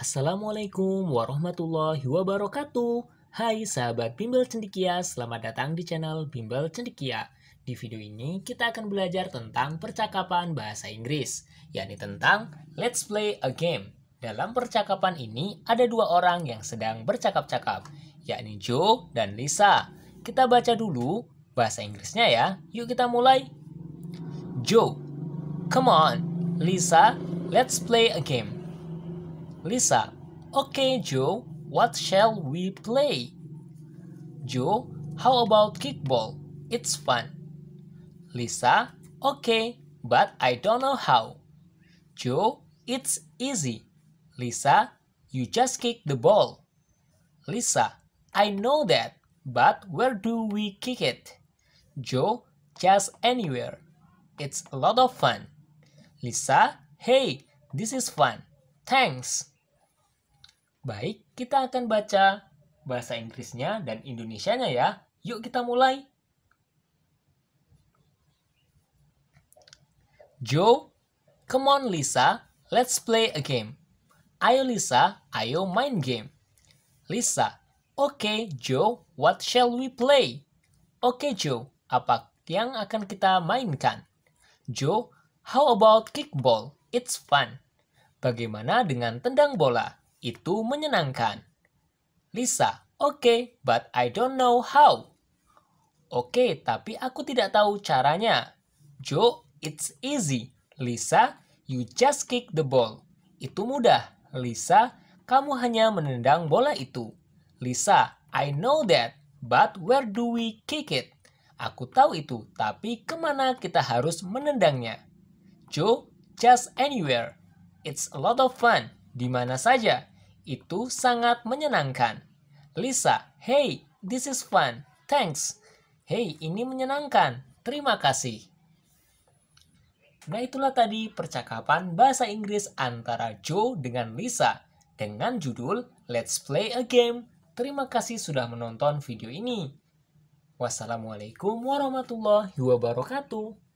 Assalamualaikum warahmatullahi wabarakatuh. Hai sahabat Bimbel Cendikia, selamat datang di channel Bimbel Cendikia. Di video ini kita akan belajar tentang percakapan bahasa Inggris, yakni tentang Let's Play a Game. Dalam percakapan ini ada dua orang yang sedang bercakap-cakap, yakni Joe dan Lisa. Kita baca dulu bahasa Inggrisnya ya. Yuk kita mulai. Joe, come on, Lisa, let's play a game. Lisa, okay Joe, what shall we play? Joe, how about kickball? It's fun. Lisa, okay, but I don't know how. Joe, it's easy. Lisa, you just kick the ball. Lisa, I know that, but where do we kick it? Joe, just anywhere. It's a lot of fun. Lisa, hey, this is fun. Thanks. Baik, kita akan baca bahasa Inggrisnya dan Indonesianya ya. Yuk kita mulai. Joe, come on Lisa, let's play a game. Ayo Lisa, ayo main game. Lisa, okay Joe, what shall we play? Oke okay, Joe, apa yang akan kita mainkan? Joe, how about kickball? It's fun. Bagaimana dengan tendang bola? Itu menyenangkan. Lisa, oke, okay, but I don't know how. Oke, okay, tapi aku tidak tahu caranya. Joe, it's easy. Lisa, you just kick the ball. Itu mudah. Lisa, kamu hanya menendang bola itu. Lisa, I know that, but where do we kick it? Aku tahu itu, tapi kemana kita harus menendangnya? Joe, just anywhere. It's a lot of fun di mana saja. Itu sangat menyenangkan. Lisa, hey, this is fun. Thanks. Hey, ini menyenangkan. Terima kasih. Nah, itulah tadi percakapan bahasa Inggris antara Joe dengan Lisa dengan judul Let's Play a Game. Terima kasih sudah menonton video ini. Wassalamualaikum warahmatullahi wabarakatuh.